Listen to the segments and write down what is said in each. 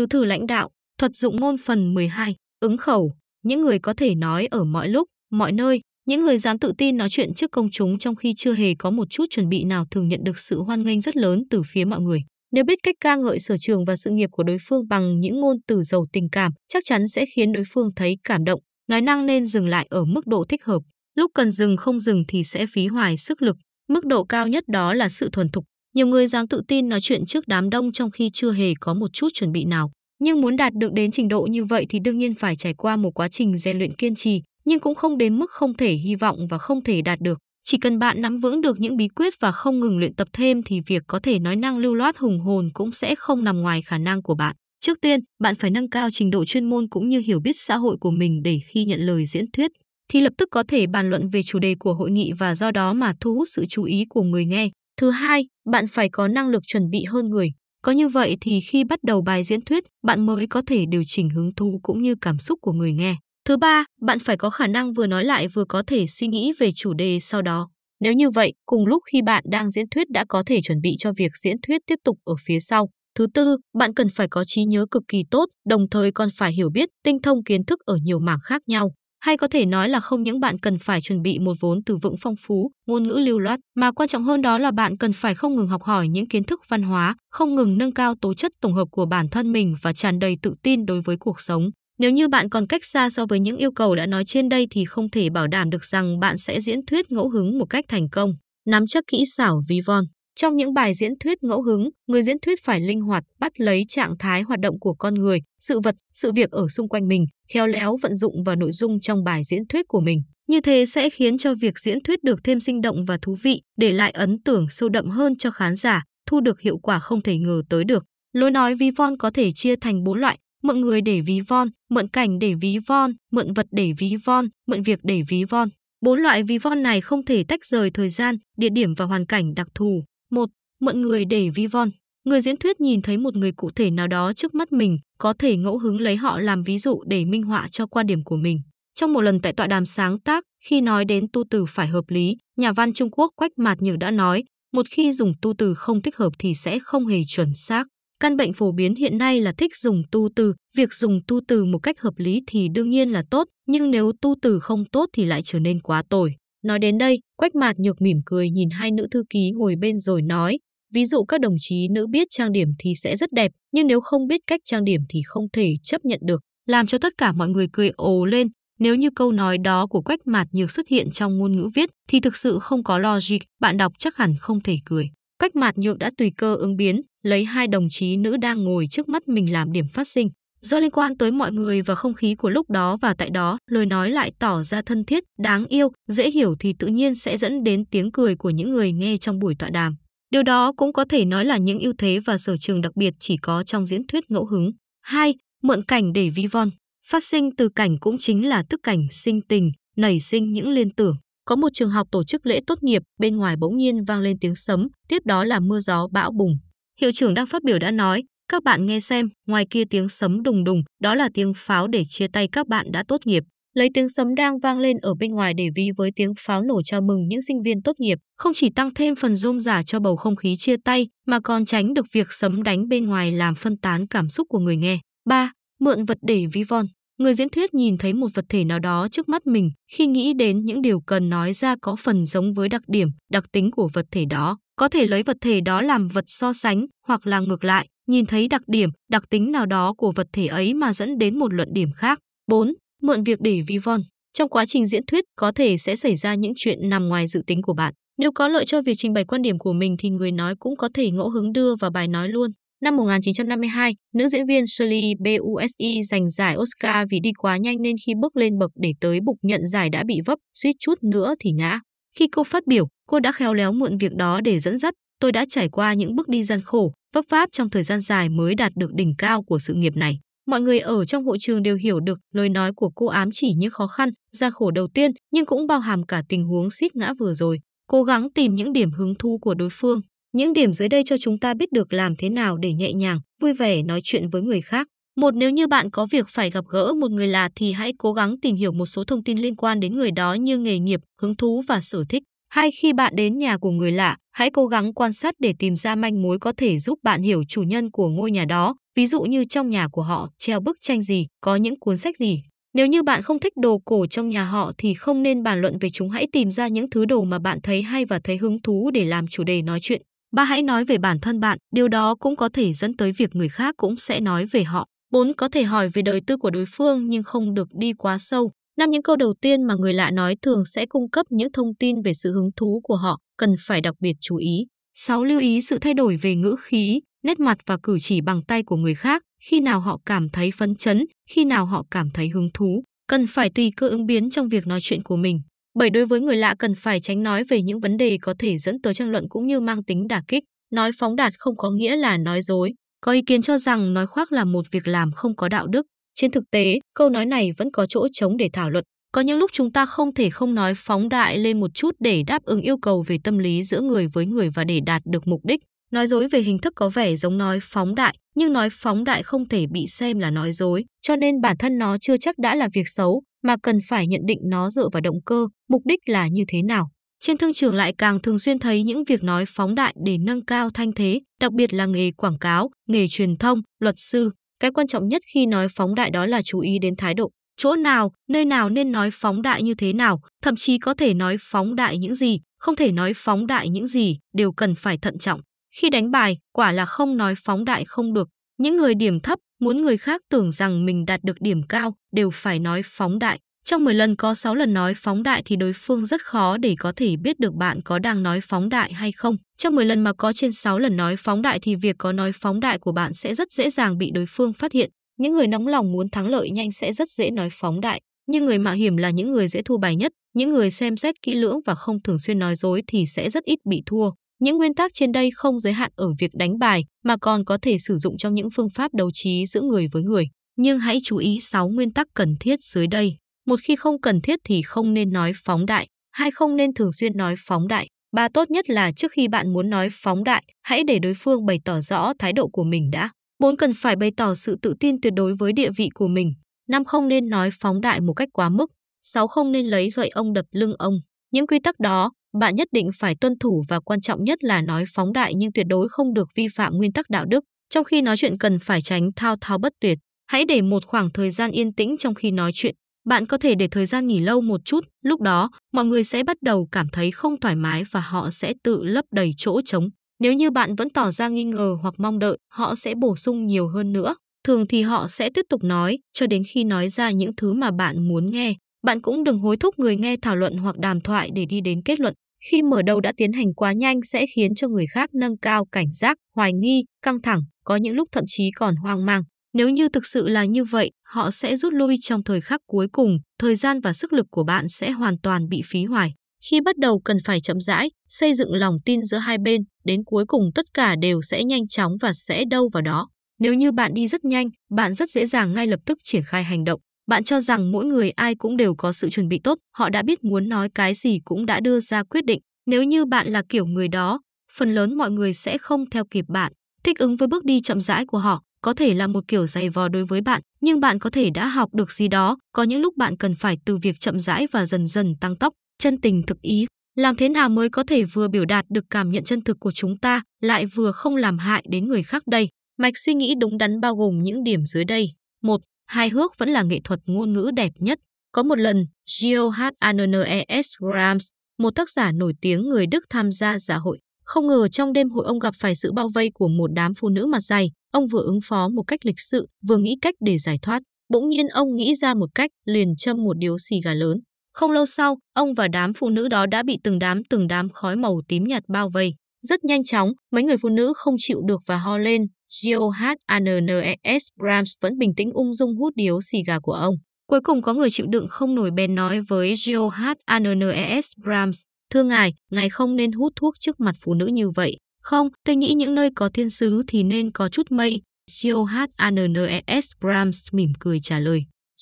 Tứ thử lãnh đạo, thuật dụng ngôn phần 12, ứng khẩu, những người có thể nói ở mọi lúc, mọi nơi, những người dám tự tin nói chuyện trước công chúng trong khi chưa hề có một chút chuẩn bị nào thường nhận được sự hoan nghênh rất lớn từ phía mọi người. Nếu biết cách ca ngợi sở trường và sự nghiệp của đối phương bằng những ngôn từ giàu tình cảm, chắc chắn sẽ khiến đối phương thấy cảm động. Nói năng nên dừng lại ở mức độ thích hợp. Lúc cần dừng không dừng thì sẽ phí hoài sức lực. Mức độ cao nhất đó là sự thuần thục nhiều người dám tự tin nói chuyện trước đám đông trong khi chưa hề có một chút chuẩn bị nào. Nhưng muốn đạt được đến trình độ như vậy thì đương nhiên phải trải qua một quá trình rèn luyện kiên trì, nhưng cũng không đến mức không thể hy vọng và không thể đạt được. Chỉ cần bạn nắm vững được những bí quyết và không ngừng luyện tập thêm thì việc có thể nói năng lưu loát hùng hồn cũng sẽ không nằm ngoài khả năng của bạn. Trước tiên, bạn phải nâng cao trình độ chuyên môn cũng như hiểu biết xã hội của mình để khi nhận lời diễn thuyết thì lập tức có thể bàn luận về chủ đề của hội nghị và do đó mà thu hút sự chú ý của người nghe. Thứ hai, bạn phải có năng lực chuẩn bị hơn người. Có như vậy thì khi bắt đầu bài diễn thuyết, bạn mới có thể điều chỉnh hứng thú cũng như cảm xúc của người nghe. Thứ ba, bạn phải có khả năng vừa nói lại vừa có thể suy nghĩ về chủ đề sau đó. Nếu như vậy, cùng lúc khi bạn đang diễn thuyết đã có thể chuẩn bị cho việc diễn thuyết tiếp tục ở phía sau. Thứ tư, bạn cần phải có trí nhớ cực kỳ tốt, đồng thời còn phải hiểu biết, tinh thông kiến thức ở nhiều mảng khác nhau. Hay có thể nói là không những bạn cần phải chuẩn bị một vốn từ vựng phong phú, ngôn ngữ lưu loát, mà quan trọng hơn đó là bạn cần phải không ngừng học hỏi những kiến thức văn hóa, không ngừng nâng cao tố chất tổng hợp của bản thân mình và tràn đầy tự tin đối với cuộc sống. Nếu như bạn còn cách xa so với những yêu cầu đã nói trên đây thì không thể bảo đảm được rằng bạn sẽ diễn thuyết ngẫu hứng một cách thành công. Nắm chắc kỹ xảo ví von trong những bài diễn thuyết ngẫu hứng, người diễn thuyết phải linh hoạt, bắt lấy trạng thái hoạt động của con người, sự vật, sự việc ở xung quanh mình, khéo léo vận dụng vào nội dung trong bài diễn thuyết của mình. Như thế sẽ khiến cho việc diễn thuyết được thêm sinh động và thú vị, để lại ấn tượng sâu đậm hơn cho khán giả, thu được hiệu quả không thể ngờ tới được. Lối nói ví von có thể chia thành bốn loại, mượn người để ví von, mượn cảnh để ví von, mượn vật để ví von, mượn việc để ví von. Bốn loại ví von này không thể tách rời thời gian, địa điểm và hoàn cảnh đặc thù. 1. Mượn người để vi von. Người diễn thuyết nhìn thấy một người cụ thể nào đó trước mắt mình, có thể ngẫu hứng lấy họ làm ví dụ để minh họa cho quan điểm của mình. Trong một lần tại tọa đàm sáng tác, khi nói đến tu từ phải hợp lý, nhà văn Trung Quốc Quách Mạt Nhược đã nói, một khi dùng tu từ không thích hợp thì sẽ không hề chuẩn xác. Căn bệnh phổ biến hiện nay là thích dùng tu từ, việc dùng tu từ một cách hợp lý thì đương nhiên là tốt, nhưng nếu tu từ không tốt thì lại trở nên quá tồi. Nói đến đây, Quách Mạt Nhược mỉm cười nhìn hai nữ thư ký ngồi bên rồi nói, ví dụ các đồng chí nữ biết trang điểm thì sẽ rất đẹp, nhưng nếu không biết cách trang điểm thì không thể chấp nhận được, làm cho tất cả mọi người cười ồ lên. Nếu như câu nói đó của Quách Mạt Nhược xuất hiện trong ngôn ngữ viết thì thực sự không có logic, bạn đọc chắc hẳn không thể cười. Quách Mạt Nhược đã tùy cơ ứng biến, lấy hai đồng chí nữ đang ngồi trước mắt mình làm điểm phát sinh. Do liên quan tới mọi người và không khí của lúc đó và tại đó, lời nói lại tỏ ra thân thiết, đáng yêu, dễ hiểu thì tự nhiên sẽ dẫn đến tiếng cười của những người nghe trong buổi tọa đàm. Điều đó cũng có thể nói là những ưu thế và sở trường đặc biệt chỉ có trong diễn thuyết ngẫu hứng. 2. Mượn cảnh để vi von. Phát sinh từ cảnh cũng chính là tức cảnh sinh tình, nảy sinh những liên tưởng. Có một trường học tổ chức lễ tốt nghiệp, bên ngoài bỗng nhiên vang lên tiếng sấm, tiếp đó là mưa gió bão bùng. Hiệu trưởng đang phát biểu đã nói, các bạn nghe xem, ngoài kia tiếng sấm đùng đùng, đó là tiếng pháo để chia tay các bạn đã tốt nghiệp. Lấy tiếng sấm đang vang lên ở bên ngoài để vi với tiếng pháo nổ chào mừng những sinh viên tốt nghiệp, không chỉ tăng thêm phần rôm giả cho bầu không khí chia tay, mà còn tránh được việc sấm đánh bên ngoài làm phân tán cảm xúc của người nghe. 3. Mượn vật để vi von Người diễn thuyết nhìn thấy một vật thể nào đó trước mắt mình, khi nghĩ đến những điều cần nói ra có phần giống với đặc điểm, đặc tính của vật thể đó, có thể lấy vật thể đó làm vật so sánh hoặc là ngược lại, nhìn thấy đặc điểm, đặc tính nào đó của vật thể ấy mà dẫn đến một luận điểm khác. 4. Mượn việc để vi von. Trong quá trình diễn thuyết có thể sẽ xảy ra những chuyện nằm ngoài dự tính của bạn. Nếu có lợi cho việc trình bày quan điểm của mình thì người nói cũng có thể ngẫu hứng đưa vào bài nói luôn. Năm 1952, nữ diễn viên Shirley Busi e giành giải Oscar vì đi quá nhanh nên khi bước lên bậc để tới bục nhận giải đã bị vấp, suýt chút nữa thì ngã. Khi cô phát biểu, cô đã khéo léo mượn việc đó để dẫn dắt, tôi đã trải qua những bước đi gian khổ, Vấp pháp trong thời gian dài mới đạt được đỉnh cao của sự nghiệp này. Mọi người ở trong hội trường đều hiểu được lời nói của cô ám chỉ những khó khăn, gian khổ đầu tiên nhưng cũng bao hàm cả tình huống xít ngã vừa rồi. Cố gắng tìm những điểm hứng thú của đối phương. Những điểm dưới đây cho chúng ta biết được làm thế nào để nhẹ nhàng, vui vẻ nói chuyện với người khác. Một nếu như bạn có việc phải gặp gỡ một người lạ thì hãy cố gắng tìm hiểu một số thông tin liên quan đến người đó như nghề nghiệp, hứng thú và sở thích. Hai khi bạn đến nhà của người lạ, hãy cố gắng quan sát để tìm ra manh mối có thể giúp bạn hiểu chủ nhân của ngôi nhà đó, ví dụ như trong nhà của họ treo bức tranh gì, có những cuốn sách gì. Nếu như bạn không thích đồ cổ trong nhà họ thì không nên bàn luận về chúng, hãy tìm ra những thứ đồ mà bạn thấy hay và thấy hứng thú để làm chủ đề nói chuyện. Ba hãy nói về bản thân bạn, điều đó cũng có thể dẫn tới việc người khác cũng sẽ nói về họ. 4. Có thể hỏi về đời tư của đối phương nhưng không được đi quá sâu. Năm những câu đầu tiên mà người lạ nói thường sẽ cung cấp những thông tin về sự hứng thú của họ, cần phải đặc biệt chú ý. 6. Lưu ý sự thay đổi về ngữ khí, nét mặt và cử chỉ bằng tay của người khác, khi nào họ cảm thấy phấn chấn, khi nào họ cảm thấy hứng thú. Cần phải tùy cơ ứng biến trong việc nói chuyện của mình. 7. Đối với người lạ cần phải tránh nói về những vấn đề có thể dẫn tới tranh luận cũng như mang tính đả kích. Nói phóng đạt không có nghĩa là nói dối. Có ý kiến cho rằng nói khoác là một việc làm không có đạo đức. Trên thực tế, câu nói này vẫn có chỗ trống để thảo luận. Có những lúc chúng ta không thể không nói phóng đại lên một chút để đáp ứng yêu cầu về tâm lý giữa người với người và để đạt được mục đích. Nói dối về hình thức có vẻ giống nói phóng đại, nhưng nói phóng đại không thể bị xem là nói dối, cho nên bản thân nó chưa chắc đã là việc xấu, mà cần phải nhận định nó dựa vào động cơ, mục đích là như thế nào. Trên thương trường lại càng thường xuyên thấy những việc nói phóng đại để nâng cao thanh thế, đặc biệt là nghề quảng cáo, nghề truyền thông, luật sư, cái quan trọng nhất khi nói phóng đại đó là chú ý đến thái độ. Chỗ nào, nơi nào nên nói phóng đại như thế nào, thậm chí có thể nói phóng đại những gì, không thể nói phóng đại những gì, đều cần phải thận trọng. Khi đánh bài, quả là không nói phóng đại không được. Những người điểm thấp, muốn người khác tưởng rằng mình đạt được điểm cao, đều phải nói phóng đại. Trong 10 lần có 6 lần nói phóng đại thì đối phương rất khó để có thể biết được bạn có đang nói phóng đại hay không. Trong 10 lần mà có trên 6 lần nói phóng đại thì việc có nói phóng đại của bạn sẽ rất dễ dàng bị đối phương phát hiện. Những người nóng lòng muốn thắng lợi nhanh sẽ rất dễ nói phóng đại, nhưng người mạo hiểm là những người dễ thua bài nhất. Những người xem xét kỹ lưỡng và không thường xuyên nói dối thì sẽ rất ít bị thua. Những nguyên tắc trên đây không giới hạn ở việc đánh bài mà còn có thể sử dụng trong những phương pháp đấu trí giữa người với người. Nhưng hãy chú ý 6 nguyên tắc cần thiết dưới đây một khi không cần thiết thì không nên nói phóng đại, hai không nên thường xuyên nói phóng đại. Ba tốt nhất là trước khi bạn muốn nói phóng đại, hãy để đối phương bày tỏ rõ thái độ của mình đã. bốn Cần phải bày tỏ sự tự tin tuyệt đối với địa vị của mình. năm Không nên nói phóng đại một cách quá mức. sáu Không nên lấy gậy ông đập lưng ông. Những quy tắc đó, bạn nhất định phải tuân thủ và quan trọng nhất là nói phóng đại nhưng tuyệt đối không được vi phạm nguyên tắc đạo đức. Trong khi nói chuyện cần phải tránh thao thao bất tuyệt. Hãy để một khoảng thời gian yên tĩnh trong khi nói chuyện. Bạn có thể để thời gian nghỉ lâu một chút, lúc đó mọi người sẽ bắt đầu cảm thấy không thoải mái và họ sẽ tự lấp đầy chỗ trống. Nếu như bạn vẫn tỏ ra nghi ngờ hoặc mong đợi, họ sẽ bổ sung nhiều hơn nữa. Thường thì họ sẽ tiếp tục nói cho đến khi nói ra những thứ mà bạn muốn nghe. Bạn cũng đừng hối thúc người nghe thảo luận hoặc đàm thoại để đi đến kết luận. Khi mở đầu đã tiến hành quá nhanh sẽ khiến cho người khác nâng cao cảnh giác, hoài nghi, căng thẳng, có những lúc thậm chí còn hoang mang. Nếu như thực sự là như vậy, họ sẽ rút lui trong thời khắc cuối cùng, thời gian và sức lực của bạn sẽ hoàn toàn bị phí hoài. Khi bắt đầu cần phải chậm rãi, xây dựng lòng tin giữa hai bên, đến cuối cùng tất cả đều sẽ nhanh chóng và sẽ đâu vào đó. Nếu như bạn đi rất nhanh, bạn rất dễ dàng ngay lập tức triển khai hành động. Bạn cho rằng mỗi người ai cũng đều có sự chuẩn bị tốt, họ đã biết muốn nói cái gì cũng đã đưa ra quyết định. Nếu như bạn là kiểu người đó, phần lớn mọi người sẽ không theo kịp bạn. Thích ứng với bước đi chậm rãi của họ, có thể là một kiểu dày vò đối với bạn, nhưng bạn có thể đã học được gì đó, có những lúc bạn cần phải từ việc chậm rãi và dần dần tăng tốc, chân tình thực ý. Làm thế nào mới có thể vừa biểu đạt được cảm nhận chân thực của chúng ta, lại vừa không làm hại đến người khác đây? Mạch suy nghĩ đúng đắn bao gồm những điểm dưới đây. 1. Hài hước vẫn là nghệ thuật ngôn ngữ đẹp nhất. Có một lần, Giohannes Rams, một tác giả nổi tiếng người Đức tham gia dạ hội không ngờ trong đêm hội ông gặp phải sự bao vây của một đám phụ nữ mặt dày, ông vừa ứng phó một cách lịch sự, vừa nghĩ cách để giải thoát. Bỗng nhiên ông nghĩ ra một cách, liền châm một điếu xì gà lớn. Không lâu sau, ông và đám phụ nữ đó đã bị từng đám từng đám khói màu tím nhạt bao vây. Rất nhanh chóng, mấy người phụ nữ không chịu được và ho lên. G.O.H.A.N.N.E.S. Brahms vẫn bình tĩnh ung dung hút điếu xì gà của ông. Cuối cùng có người chịu đựng không nổi bèn nói với G.O.H.A.N.N.E.S. Brahms, Thưa ngài, ngài không nên hút thuốc trước mặt phụ nữ như vậy. Không, tôi nghĩ những nơi có thiên sứ thì nên có chút mây. Johannes Brahms mỉm cười trả lời.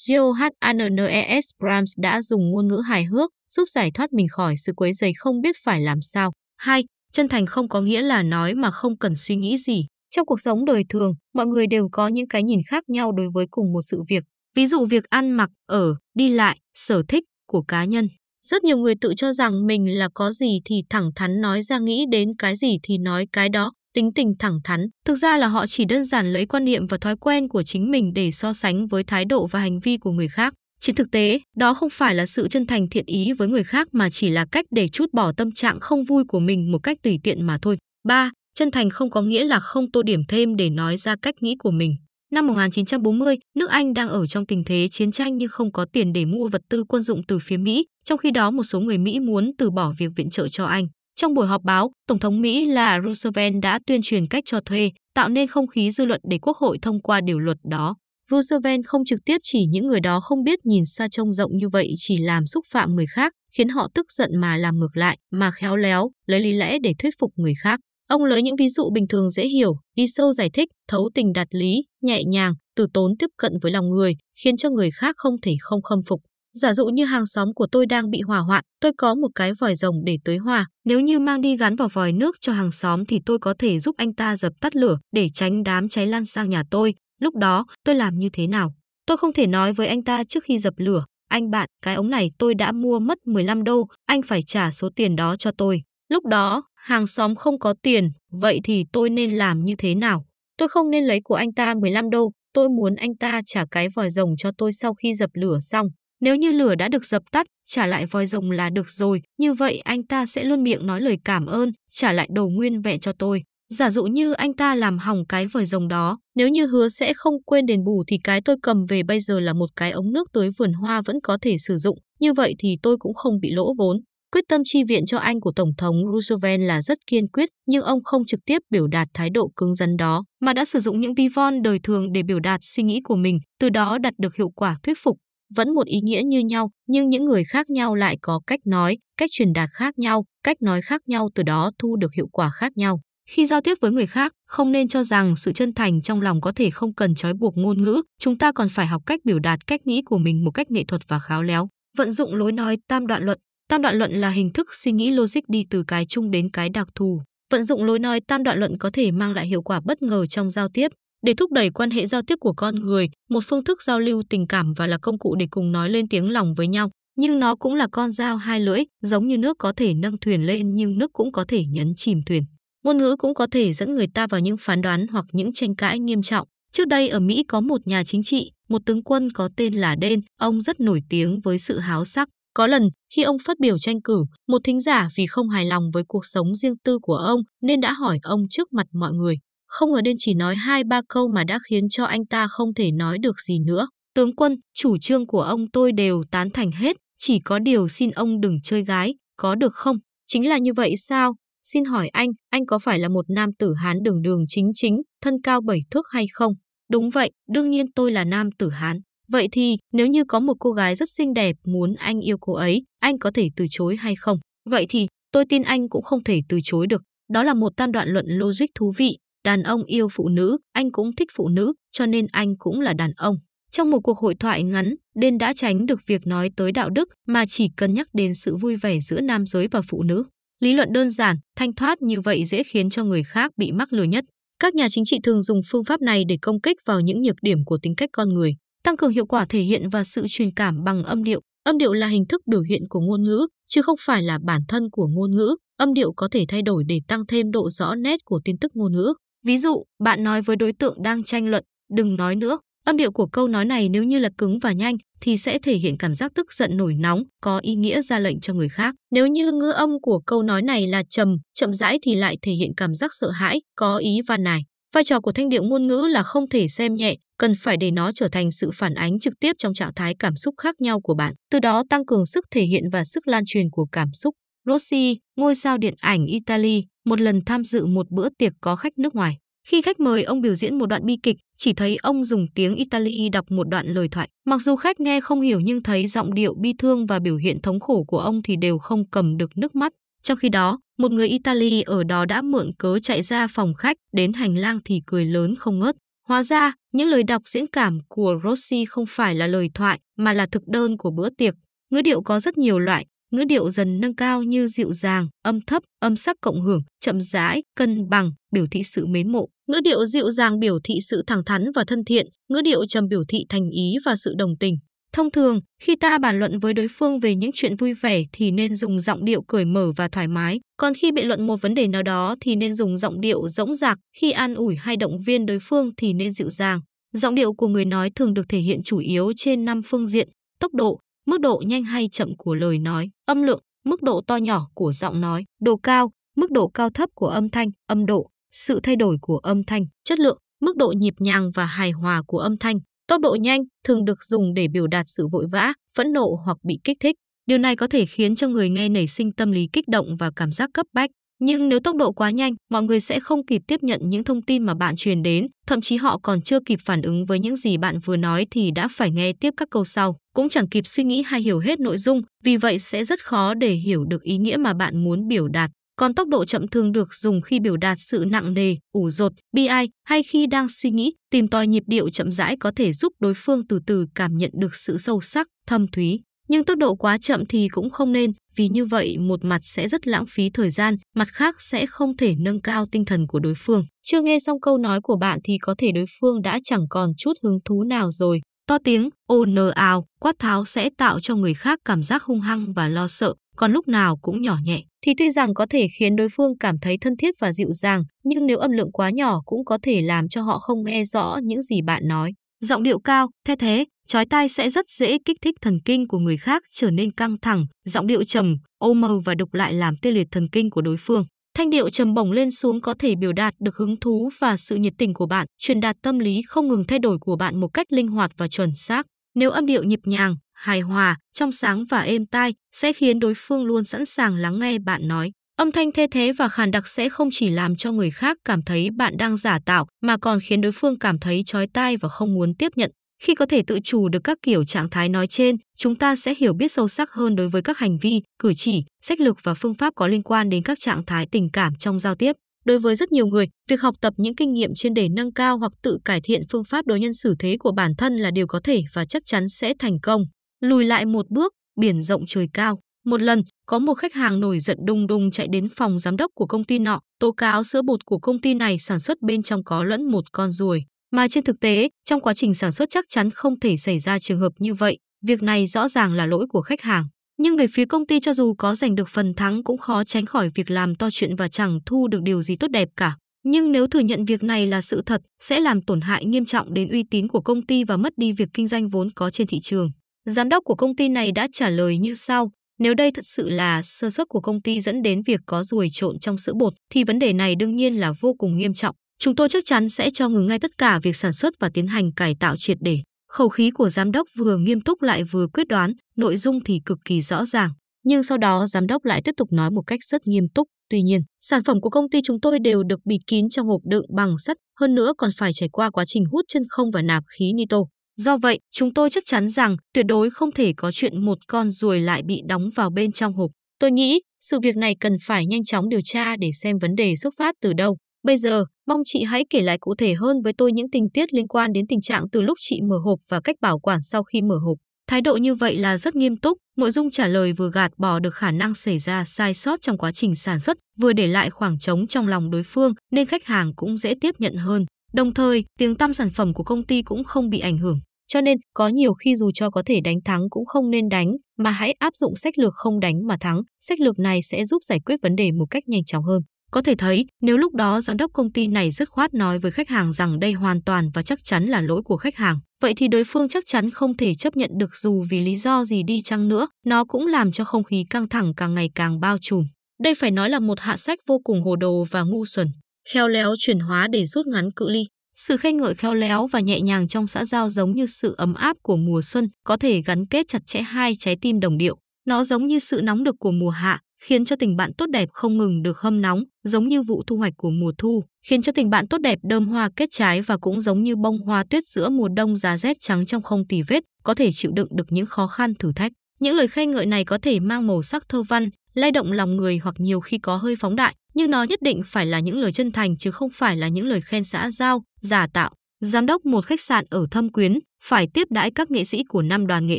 Johannes Brahms đã dùng ngôn ngữ hài hước giúp giải thoát mình khỏi sự quấy rầy không biết phải làm sao. Hai, Chân thành không có nghĩa là nói mà không cần suy nghĩ gì. Trong cuộc sống đời thường, mọi người đều có những cái nhìn khác nhau đối với cùng một sự việc. Ví dụ việc ăn mặc, ở, đi lại, sở thích của cá nhân. Rất nhiều người tự cho rằng mình là có gì thì thẳng thắn nói ra nghĩ đến cái gì thì nói cái đó, tính tình thẳng thắn. Thực ra là họ chỉ đơn giản lấy quan niệm và thói quen của chính mình để so sánh với thái độ và hành vi của người khác. Trên thực tế, đó không phải là sự chân thành thiện ý với người khác mà chỉ là cách để chút bỏ tâm trạng không vui của mình một cách tùy tiện mà thôi. 3. Chân thành không có nghĩa là không tô điểm thêm để nói ra cách nghĩ của mình. Năm 1940, nước Anh đang ở trong tình thế chiến tranh nhưng không có tiền để mua vật tư quân dụng từ phía Mỹ, trong khi đó một số người Mỹ muốn từ bỏ việc viện trợ cho Anh. Trong buổi họp báo, Tổng thống Mỹ là Roosevelt đã tuyên truyền cách cho thuê, tạo nên không khí dư luận để Quốc hội thông qua điều luật đó. Roosevelt không trực tiếp chỉ những người đó không biết nhìn xa trông rộng như vậy chỉ làm xúc phạm người khác, khiến họ tức giận mà làm ngược lại, mà khéo léo, lấy lý lẽ để thuyết phục người khác. Ông lấy những ví dụ bình thường dễ hiểu, đi sâu giải thích, thấu tình đạt lý, nhẹ nhàng, từ tốn tiếp cận với lòng người, khiến cho người khác không thể không khâm phục. Giả dụ như hàng xóm của tôi đang bị hỏa hoạn, tôi có một cái vòi rồng để tưới hoa. Nếu như mang đi gắn vào vòi nước cho hàng xóm thì tôi có thể giúp anh ta dập tắt lửa để tránh đám cháy lan sang nhà tôi. Lúc đó, tôi làm như thế nào? Tôi không thể nói với anh ta trước khi dập lửa. Anh bạn, cái ống này tôi đã mua mất 15 đô, anh phải trả số tiền đó cho tôi. Lúc đó, hàng xóm không có tiền, vậy thì tôi nên làm như thế nào? Tôi không nên lấy của anh ta 15 đô, tôi muốn anh ta trả cái vòi rồng cho tôi sau khi dập lửa xong. Nếu như lửa đã được dập tắt, trả lại vòi rồng là được rồi, như vậy anh ta sẽ luôn miệng nói lời cảm ơn, trả lại đầu nguyên vẹn cho tôi. Giả dụ như anh ta làm hỏng cái vòi rồng đó, nếu như hứa sẽ không quên đền bù thì cái tôi cầm về bây giờ là một cái ống nước tưới vườn hoa vẫn có thể sử dụng, như vậy thì tôi cũng không bị lỗ vốn. Quyết tâm chi viện cho Anh của Tổng thống Roosevelt là rất kiên quyết, nhưng ông không trực tiếp biểu đạt thái độ cứng rắn đó, mà đã sử dụng những vi von đời thường để biểu đạt suy nghĩ của mình, từ đó đạt được hiệu quả thuyết phục. Vẫn một ý nghĩa như nhau, nhưng những người khác nhau lại có cách nói, cách truyền đạt khác nhau, cách nói khác nhau từ đó thu được hiệu quả khác nhau. Khi giao tiếp với người khác, không nên cho rằng sự chân thành trong lòng có thể không cần trói buộc ngôn ngữ, chúng ta còn phải học cách biểu đạt cách nghĩ của mình một cách nghệ thuật và khéo léo. Vận dụng lối nói tam đoạn luận Tam đoạn luận là hình thức suy nghĩ logic đi từ cái chung đến cái đặc thù. Vận dụng lối nói tam đoạn luận có thể mang lại hiệu quả bất ngờ trong giao tiếp, để thúc đẩy quan hệ giao tiếp của con người, một phương thức giao lưu tình cảm và là công cụ để cùng nói lên tiếng lòng với nhau. Nhưng nó cũng là con dao hai lưỡi, giống như nước có thể nâng thuyền lên nhưng nước cũng có thể nhấn chìm thuyền. Ngôn ngữ cũng có thể dẫn người ta vào những phán đoán hoặc những tranh cãi nghiêm trọng. Trước đây ở Mỹ có một nhà chính trị, một tướng quân có tên là Đen, ông rất nổi tiếng với sự háo sắc, có lần, khi ông phát biểu tranh cử, một thính giả vì không hài lòng với cuộc sống riêng tư của ông nên đã hỏi ông trước mặt mọi người. Không ngờ đến chỉ nói hai ba câu mà đã khiến cho anh ta không thể nói được gì nữa. Tướng quân, chủ trương của ông tôi đều tán thành hết, chỉ có điều xin ông đừng chơi gái, có được không? Chính là như vậy sao? Xin hỏi anh, anh có phải là một nam tử Hán đường đường chính chính, thân cao bảy thước hay không? Đúng vậy, đương nhiên tôi là nam tử Hán. Vậy thì, nếu như có một cô gái rất xinh đẹp muốn anh yêu cô ấy, anh có thể từ chối hay không? Vậy thì, tôi tin anh cũng không thể từ chối được. Đó là một tam đoạn luận logic thú vị. Đàn ông yêu phụ nữ, anh cũng thích phụ nữ, cho nên anh cũng là đàn ông. Trong một cuộc hội thoại ngắn, Đen đã tránh được việc nói tới đạo đức mà chỉ cân nhắc đến sự vui vẻ giữa nam giới và phụ nữ. Lý luận đơn giản, thanh thoát như vậy dễ khiến cho người khác bị mắc lừa nhất. Các nhà chính trị thường dùng phương pháp này để công kích vào những nhược điểm của tính cách con người tăng cường hiệu quả thể hiện và sự truyền cảm bằng âm điệu. Âm điệu là hình thức biểu hiện của ngôn ngữ, chứ không phải là bản thân của ngôn ngữ. Âm điệu có thể thay đổi để tăng thêm độ rõ nét của tin tức ngôn ngữ. Ví dụ, bạn nói với đối tượng đang tranh luận, đừng nói nữa. Âm điệu của câu nói này nếu như là cứng và nhanh thì sẽ thể hiện cảm giác tức giận nổi nóng, có ý nghĩa ra lệnh cho người khác. Nếu như ngữ âm của câu nói này là trầm, chậm rãi thì lại thể hiện cảm giác sợ hãi, có ý van nài. Vai trò của thanh điệu ngôn ngữ là không thể xem nhẹ, cần phải để nó trở thành sự phản ánh trực tiếp trong trạng thái cảm xúc khác nhau của bạn, từ đó tăng cường sức thể hiện và sức lan truyền của cảm xúc. Rossi, ngôi sao điện ảnh Italy, một lần tham dự một bữa tiệc có khách nước ngoài. Khi khách mời ông biểu diễn một đoạn bi kịch, chỉ thấy ông dùng tiếng Italy đọc một đoạn lời thoại. Mặc dù khách nghe không hiểu nhưng thấy giọng điệu bi thương và biểu hiện thống khổ của ông thì đều không cầm được nước mắt. Trong khi đó, một người Italy ở đó đã mượn cớ chạy ra phòng khách đến hành lang thì cười lớn không ngớt. Hóa ra, những lời đọc diễn cảm của Rossi không phải là lời thoại mà là thực đơn của bữa tiệc. Ngữ điệu có rất nhiều loại, ngữ điệu dần nâng cao như dịu dàng, âm thấp, âm sắc cộng hưởng, chậm rãi, cân bằng, biểu thị sự mến mộ. Ngữ điệu dịu dàng biểu thị sự thẳng thắn và thân thiện, ngữ điệu trầm biểu thị thành ý và sự đồng tình. Thông thường, khi ta bàn luận với đối phương về những chuyện vui vẻ thì nên dùng giọng điệu cởi mở và thoải mái, còn khi biện luận một vấn đề nào đó thì nên dùng giọng điệu rỗng rạc, khi an ủi hay động viên đối phương thì nên dịu dàng. Giọng điệu của người nói thường được thể hiện chủ yếu trên năm phương diện: tốc độ, mức độ nhanh hay chậm của lời nói, âm lượng, mức độ to nhỏ của giọng nói, độ cao, mức độ cao thấp của âm thanh, âm độ, sự thay đổi của âm thanh, chất lượng, mức độ nhịp nhàng và hài hòa của âm thanh, Tốc độ nhanh thường được dùng để biểu đạt sự vội vã, phẫn nộ hoặc bị kích thích. Điều này có thể khiến cho người nghe nảy sinh tâm lý kích động và cảm giác cấp bách. Nhưng nếu tốc độ quá nhanh, mọi người sẽ không kịp tiếp nhận những thông tin mà bạn truyền đến, thậm chí họ còn chưa kịp phản ứng với những gì bạn vừa nói thì đã phải nghe tiếp các câu sau, cũng chẳng kịp suy nghĩ hay hiểu hết nội dung, vì vậy sẽ rất khó để hiểu được ý nghĩa mà bạn muốn biểu đạt còn tốc độ chậm thường được dùng khi biểu đạt sự nặng nề, ủ rột, bi ai hay khi đang suy nghĩ, tìm tòi nhịp điệu chậm rãi có thể giúp đối phương từ từ cảm nhận được sự sâu sắc, thâm thúy. Nhưng tốc độ quá chậm thì cũng không nên, vì như vậy một mặt sẽ rất lãng phí thời gian, mặt khác sẽ không thể nâng cao tinh thần của đối phương. Chưa nghe xong câu nói của bạn thì có thể đối phương đã chẳng còn chút hứng thú nào rồi, To tiếng, ồn ào, quát tháo sẽ tạo cho người khác cảm giác hung hăng và lo sợ, còn lúc nào cũng nhỏ nhẹ. Thì tuy rằng có thể khiến đối phương cảm thấy thân thiết và dịu dàng, nhưng nếu âm lượng quá nhỏ cũng có thể làm cho họ không nghe rõ những gì bạn nói. Giọng điệu cao, the thế, chói tai sẽ rất dễ kích thích thần kinh của người khác trở nên căng thẳng, giọng điệu trầm, ô màu và đục lại làm tê liệt thần kinh của đối phương. Thanh điệu trầm bổng lên xuống có thể biểu đạt được hứng thú và sự nhiệt tình của bạn, truyền đạt tâm lý không ngừng thay đổi của bạn một cách linh hoạt và chuẩn xác. Nếu âm điệu nhịp nhàng, hài hòa, trong sáng và êm tai sẽ khiến đối phương luôn sẵn sàng lắng nghe bạn nói. Âm thanh thê thế và khàn đặc sẽ không chỉ làm cho người khác cảm thấy bạn đang giả tạo mà còn khiến đối phương cảm thấy chói tai và không muốn tiếp nhận. Khi có thể tự chủ được các kiểu trạng thái nói trên, chúng ta sẽ hiểu biết sâu sắc hơn đối với các hành vi, cử chỉ, sách lực và phương pháp có liên quan đến các trạng thái tình cảm trong giao tiếp. Đối với rất nhiều người, việc học tập những kinh nghiệm trên để nâng cao hoặc tự cải thiện phương pháp đối nhân xử thế của bản thân là điều có thể và chắc chắn sẽ thành công. Lùi lại một bước, biển rộng trời cao. Một lần, có một khách hàng nổi giận đùng đùng chạy đến phòng giám đốc của công ty nọ, tố cáo sữa bột của công ty này sản xuất bên trong có lẫn một con ruồi. Mà trên thực tế, trong quá trình sản xuất chắc chắn không thể xảy ra trường hợp như vậy, việc này rõ ràng là lỗi của khách hàng. Nhưng về phía công ty cho dù có giành được phần thắng cũng khó tránh khỏi việc làm to chuyện và chẳng thu được điều gì tốt đẹp cả. Nhưng nếu thừa nhận việc này là sự thật, sẽ làm tổn hại nghiêm trọng đến uy tín của công ty và mất đi việc kinh doanh vốn có trên thị trường. Giám đốc của công ty này đã trả lời như sau, nếu đây thật sự là sơ suất của công ty dẫn đến việc có ruồi trộn trong sữa bột, thì vấn đề này đương nhiên là vô cùng nghiêm trọng. Chúng tôi chắc chắn sẽ cho ngừng ngay tất cả việc sản xuất và tiến hành cải tạo triệt để. Khẩu khí của giám đốc vừa nghiêm túc lại vừa quyết đoán, nội dung thì cực kỳ rõ ràng. Nhưng sau đó giám đốc lại tiếp tục nói một cách rất nghiêm túc. Tuy nhiên, sản phẩm của công ty chúng tôi đều được bịt kín trong hộp đựng bằng sắt, hơn nữa còn phải trải qua quá trình hút chân không và nạp khí nitro. Do vậy, chúng tôi chắc chắn rằng tuyệt đối không thể có chuyện một con ruồi lại bị đóng vào bên trong hộp. Tôi nghĩ sự việc này cần phải nhanh chóng điều tra để xem vấn đề xuất phát từ đâu. Bây giờ, mong chị hãy kể lại cụ thể hơn với tôi những tình tiết liên quan đến tình trạng từ lúc chị mở hộp và cách bảo quản sau khi mở hộp. Thái độ như vậy là rất nghiêm túc, nội dung trả lời vừa gạt bỏ được khả năng xảy ra sai sót trong quá trình sản xuất, vừa để lại khoảng trống trong lòng đối phương nên khách hàng cũng dễ tiếp nhận hơn. Đồng thời, tiếng tăm sản phẩm của công ty cũng không bị ảnh hưởng. Cho nên, có nhiều khi dù cho có thể đánh thắng cũng không nên đánh, mà hãy áp dụng sách lược không đánh mà thắng. Sách lược này sẽ giúp giải quyết vấn đề một cách nhanh chóng hơn. Có thể thấy, nếu lúc đó giám đốc công ty này dứt khoát nói với khách hàng rằng đây hoàn toàn và chắc chắn là lỗi của khách hàng, vậy thì đối phương chắc chắn không thể chấp nhận được dù vì lý do gì đi chăng nữa, nó cũng làm cho không khí căng thẳng càng ngày càng bao trùm. Đây phải nói là một hạ sách vô cùng hồ đồ và ngu xuẩn, khéo léo chuyển hóa để rút ngắn cự ly. Sự khen ngợi khéo léo và nhẹ nhàng trong xã giao giống như sự ấm áp của mùa xuân, có thể gắn kết chặt chẽ hai trái tim đồng điệu. Nó giống như sự nóng được của mùa hạ, khiến cho tình bạn tốt đẹp không ngừng được hâm nóng, giống như vụ thu hoạch của mùa thu, khiến cho tình bạn tốt đẹp đơm hoa kết trái và cũng giống như bông hoa tuyết giữa mùa đông giá rét trắng trong không tì vết, có thể chịu đựng được những khó khăn thử thách. Những lời khen ngợi này có thể mang màu sắc thơ văn, lay động lòng người hoặc nhiều khi có hơi phóng đại, nhưng nó nhất định phải là những lời chân thành chứ không phải là những lời khen xã giao, giả tạo. Giám đốc một khách sạn ở Thâm Quyến phải tiếp đãi các nghệ sĩ của năm đoàn nghệ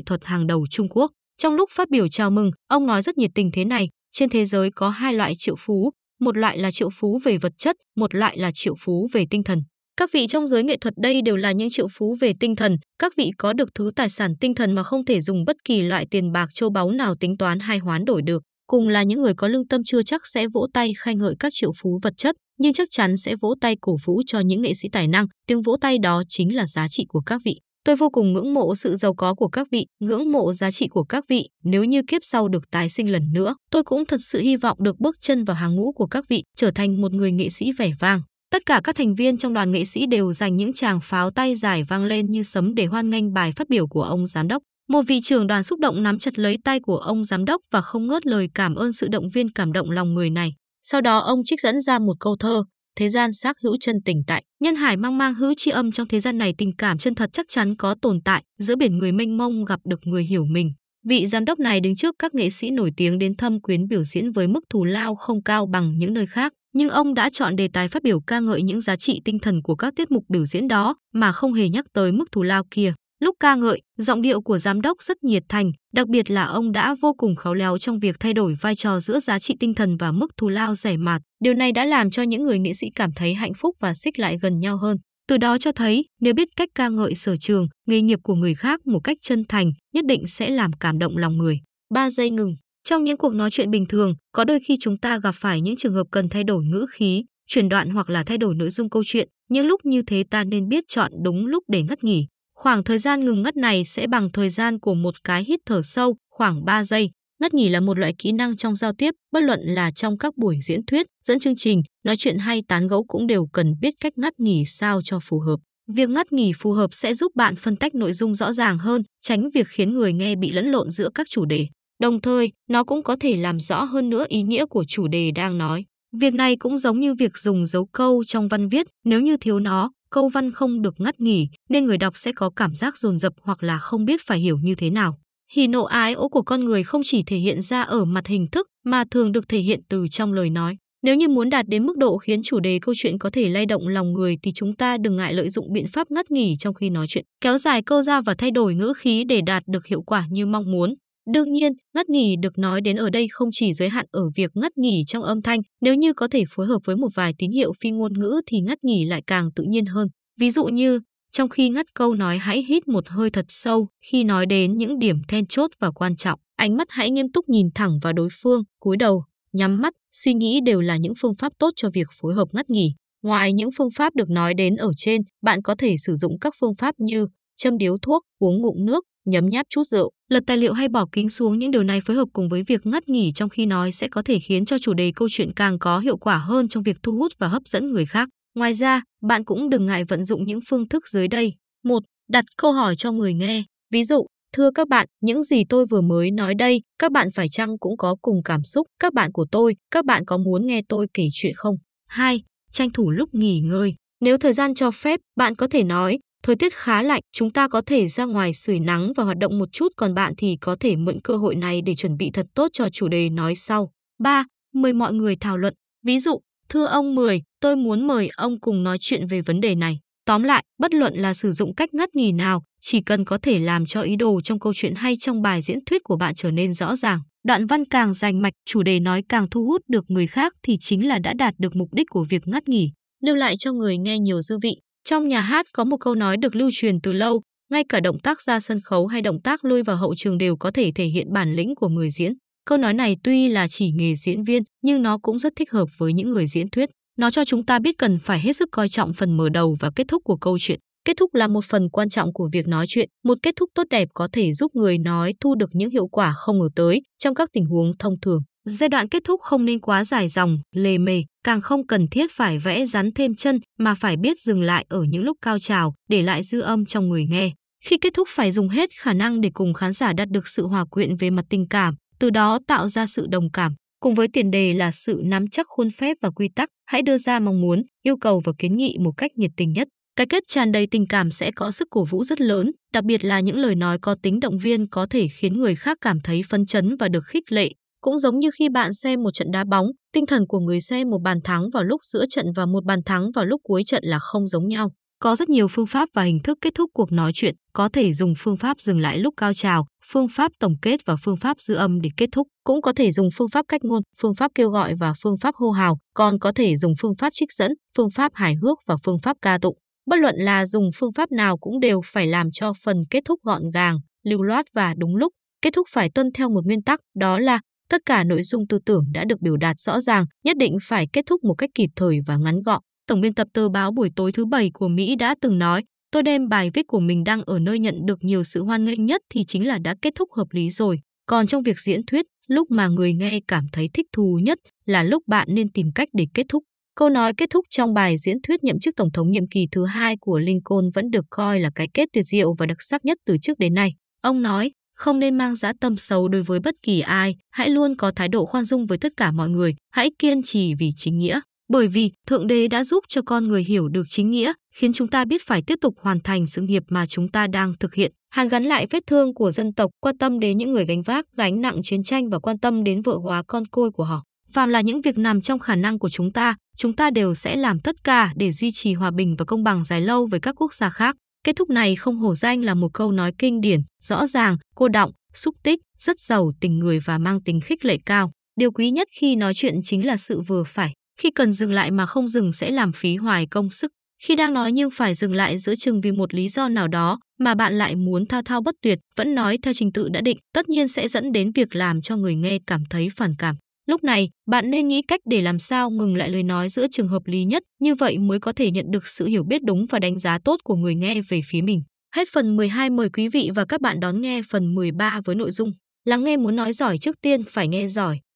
thuật hàng đầu Trung Quốc. Trong lúc phát biểu chào mừng, ông nói rất nhiệt tình thế này, trên thế giới có hai loại triệu phú, một loại là triệu phú về vật chất, một loại là triệu phú về tinh thần. Các vị trong giới nghệ thuật đây đều là những triệu phú về tinh thần, các vị có được thứ tài sản tinh thần mà không thể dùng bất kỳ loại tiền bạc châu báu nào tính toán hay hoán đổi được. Cùng là những người có lương tâm chưa chắc sẽ vỗ tay khen ngợi các triệu phú vật chất, nhưng chắc chắn sẽ vỗ tay cổ vũ cho những nghệ sĩ tài năng, tiếng vỗ tay đó chính là giá trị của các vị. Tôi vô cùng ngưỡng mộ sự giàu có của các vị, ngưỡng mộ giá trị của các vị, nếu như kiếp sau được tái sinh lần nữa, tôi cũng thật sự hy vọng được bước chân vào hàng ngũ của các vị, trở thành một người nghệ sĩ vẻ vang. Tất cả các thành viên trong đoàn nghệ sĩ đều dành những tràng pháo tay dài vang lên như sấm để hoan nghênh bài phát biểu của ông giám đốc. Một vị trưởng đoàn xúc động nắm chặt lấy tay của ông giám đốc và không ngớt lời cảm ơn sự động viên cảm động lòng người này. Sau đó ông trích dẫn ra một câu thơ, thế gian xác hữu chân tình tại. Nhân hải mang mang hữu tri âm trong thế gian này tình cảm chân thật chắc chắn có tồn tại, giữa biển người mênh mông gặp được người hiểu mình. Vị giám đốc này đứng trước các nghệ sĩ nổi tiếng đến thâm quyến biểu diễn với mức thù lao không cao bằng những nơi khác, nhưng ông đã chọn đề tài phát biểu ca ngợi những giá trị tinh thần của các tiết mục biểu diễn đó mà không hề nhắc tới mức thù lao kia. Lúc ca ngợi, giọng điệu của giám đốc rất nhiệt thành, đặc biệt là ông đã vô cùng khéo léo trong việc thay đổi vai trò giữa giá trị tinh thần và mức thù lao rẻ mạt. Điều này đã làm cho những người nghệ sĩ cảm thấy hạnh phúc và xích lại gần nhau hơn. Từ đó cho thấy, nếu biết cách ca ngợi sở trường, nghề nghiệp của người khác một cách chân thành, nhất định sẽ làm cảm động lòng người. 3 giây ngừng. Trong những cuộc nói chuyện bình thường, có đôi khi chúng ta gặp phải những trường hợp cần thay đổi ngữ khí, chuyển đoạn hoặc là thay đổi nội dung câu chuyện. Những lúc như thế ta nên biết chọn đúng lúc để ngắt nghỉ, Khoảng thời gian ngừng ngắt này sẽ bằng thời gian của một cái hít thở sâu, khoảng 3 giây. Ngắt nghỉ là một loại kỹ năng trong giao tiếp, bất luận là trong các buổi diễn thuyết, dẫn chương trình, nói chuyện hay tán gẫu cũng đều cần biết cách ngắt nghỉ sao cho phù hợp. Việc ngắt nghỉ phù hợp sẽ giúp bạn phân tách nội dung rõ ràng hơn, tránh việc khiến người nghe bị lẫn lộn giữa các chủ đề. Đồng thời, nó cũng có thể làm rõ hơn nữa ý nghĩa của chủ đề đang nói. Việc này cũng giống như việc dùng dấu câu trong văn viết, nếu như thiếu nó, câu văn không được ngắt nghỉ nên người đọc sẽ có cảm giác dồn dập hoặc là không biết phải hiểu như thế nào. Hỉ nộ ái ố của con người không chỉ thể hiện ra ở mặt hình thức mà thường được thể hiện từ trong lời nói. Nếu như muốn đạt đến mức độ khiến chủ đề câu chuyện có thể lay động lòng người thì chúng ta đừng ngại lợi dụng biện pháp ngắt nghỉ trong khi nói chuyện, kéo dài câu ra và thay đổi ngữ khí để đạt được hiệu quả như mong muốn. Đương nhiên, ngắt nghỉ được nói đến ở đây không chỉ giới hạn ở việc ngắt nghỉ trong âm thanh, nếu như có thể phối hợp với một vài tín hiệu phi ngôn ngữ thì ngắt nghỉ lại càng tự nhiên hơn. Ví dụ như, trong khi ngắt câu nói hãy hít một hơi thật sâu khi nói đến những điểm then chốt và quan trọng, ánh mắt hãy nghiêm túc nhìn thẳng vào đối phương, cúi đầu, nhắm mắt, suy nghĩ đều là những phương pháp tốt cho việc phối hợp ngắt nghỉ. Ngoài những phương pháp được nói đến ở trên, bạn có thể sử dụng các phương pháp như châm điếu thuốc, uống ngụm nước, nhấm nháp chút rượu, lật tài liệu hay bỏ kính xuống những điều này phối hợp cùng với việc ngắt nghỉ trong khi nói sẽ có thể khiến cho chủ đề câu chuyện càng có hiệu quả hơn trong việc thu hút và hấp dẫn người khác. Ngoài ra, bạn cũng đừng ngại vận dụng những phương thức dưới đây. 1. Đặt câu hỏi cho người nghe. Ví dụ, Thưa các bạn, những gì tôi vừa mới nói đây, các bạn phải chăng cũng có cùng cảm xúc, các bạn của tôi, các bạn có muốn nghe tôi kể chuyện không? 2. Tranh thủ lúc nghỉ ngơi. Nếu thời gian cho phép, bạn có thể nói, Thời tiết khá lạnh, chúng ta có thể ra ngoài sưởi nắng và hoạt động một chút còn bạn thì có thể mượn cơ hội này để chuẩn bị thật tốt cho chủ đề nói sau. 3. Mời mọi người thảo luận. Ví dụ, thưa ông 10, tôi muốn mời ông cùng nói chuyện về vấn đề này. Tóm lại, bất luận là sử dụng cách ngắt nghỉ nào, chỉ cần có thể làm cho ý đồ trong câu chuyện hay trong bài diễn thuyết của bạn trở nên rõ ràng. Đoạn văn càng rành mạch, chủ đề nói càng thu hút được người khác thì chính là đã đạt được mục đích của việc ngắt nghỉ, lưu lại cho người nghe nhiều dư vị. Trong nhà hát có một câu nói được lưu truyền từ lâu, ngay cả động tác ra sân khấu hay động tác lui vào hậu trường đều có thể thể hiện bản lĩnh của người diễn. Câu nói này tuy là chỉ nghề diễn viên, nhưng nó cũng rất thích hợp với những người diễn thuyết. Nó cho chúng ta biết cần phải hết sức coi trọng phần mở đầu và kết thúc của câu chuyện. Kết thúc là một phần quan trọng của việc nói chuyện. Một kết thúc tốt đẹp có thể giúp người nói thu được những hiệu quả không ngờ tới trong các tình huống thông thường. Giai đoạn kết thúc không nên quá dài dòng, lề mề, càng không cần thiết phải vẽ rắn thêm chân mà phải biết dừng lại ở những lúc cao trào, để lại dư âm trong người nghe. Khi kết thúc phải dùng hết khả năng để cùng khán giả đạt được sự hòa quyện về mặt tình cảm, từ đó tạo ra sự đồng cảm. Cùng với tiền đề là sự nắm chắc khuôn phép và quy tắc, hãy đưa ra mong muốn, yêu cầu và kiến nghị một cách nhiệt tình nhất. Cái kết tràn đầy tình cảm sẽ có sức cổ vũ rất lớn, đặc biệt là những lời nói có tính động viên có thể khiến người khác cảm thấy phấn chấn và được khích lệ, cũng giống như khi bạn xem một trận đá bóng, tinh thần của người xem một bàn thắng vào lúc giữa trận và một bàn thắng vào lúc cuối trận là không giống nhau. Có rất nhiều phương pháp và hình thức kết thúc cuộc nói chuyện, có thể dùng phương pháp dừng lại lúc cao trào, phương pháp tổng kết và phương pháp dư âm để kết thúc, cũng có thể dùng phương pháp cách ngôn, phương pháp kêu gọi và phương pháp hô hào, còn có thể dùng phương pháp trích dẫn, phương pháp hài hước và phương pháp ca tụng. Bất luận là dùng phương pháp nào cũng đều phải làm cho phần kết thúc gọn gàng, lưu loát và đúng lúc. Kết thúc phải tuân theo một nguyên tắc, đó là tất cả nội dung tư tưởng đã được biểu đạt rõ ràng, nhất định phải kết thúc một cách kịp thời và ngắn gọn. Tổng biên tập tờ báo buổi tối thứ bảy của Mỹ đã từng nói, tôi đem bài viết của mình đang ở nơi nhận được nhiều sự hoan nghênh nhất thì chính là đã kết thúc hợp lý rồi. Còn trong việc diễn thuyết, lúc mà người nghe cảm thấy thích thú nhất là lúc bạn nên tìm cách để kết thúc. Câu nói kết thúc trong bài diễn thuyết nhậm chức tổng thống nhiệm kỳ thứ hai của Lincoln vẫn được coi là cái kết tuyệt diệu và đặc sắc nhất từ trước đến nay. Ông nói, không nên mang giá tâm xấu đối với bất kỳ ai, hãy luôn có thái độ khoan dung với tất cả mọi người, hãy kiên trì vì chính nghĩa. Bởi vì Thượng Đế đã giúp cho con người hiểu được chính nghĩa, khiến chúng ta biết phải tiếp tục hoàn thành sự nghiệp mà chúng ta đang thực hiện. Hàn gắn lại vết thương của dân tộc, quan tâm đến những người gánh vác gánh nặng chiến tranh và quan tâm đến vợ hóa con côi của họ. Phàm là những việc nằm trong khả năng của chúng ta, chúng ta đều sẽ làm tất cả để duy trì hòa bình và công bằng dài lâu với các quốc gia khác. Kết thúc này không hổ danh là một câu nói kinh điển, rõ ràng, cô động, xúc tích, rất giàu tình người và mang tính khích lệ cao. Điều quý nhất khi nói chuyện chính là sự vừa phải. Khi cần dừng lại mà không dừng sẽ làm phí hoài công sức. Khi đang nói nhưng phải dừng lại giữa chừng vì một lý do nào đó mà bạn lại muốn thao thao bất tuyệt, vẫn nói theo trình tự đã định, tất nhiên sẽ dẫn đến việc làm cho người nghe cảm thấy phản cảm. Lúc này, bạn nên nghĩ cách để làm sao ngừng lại lời nói giữa trường hợp lý nhất, như vậy mới có thể nhận được sự hiểu biết đúng và đánh giá tốt của người nghe về phía mình. Hết phần 12 mời quý vị và các bạn đón nghe phần 13 với nội dung Lắng nghe muốn nói giỏi trước tiên phải nghe giỏi.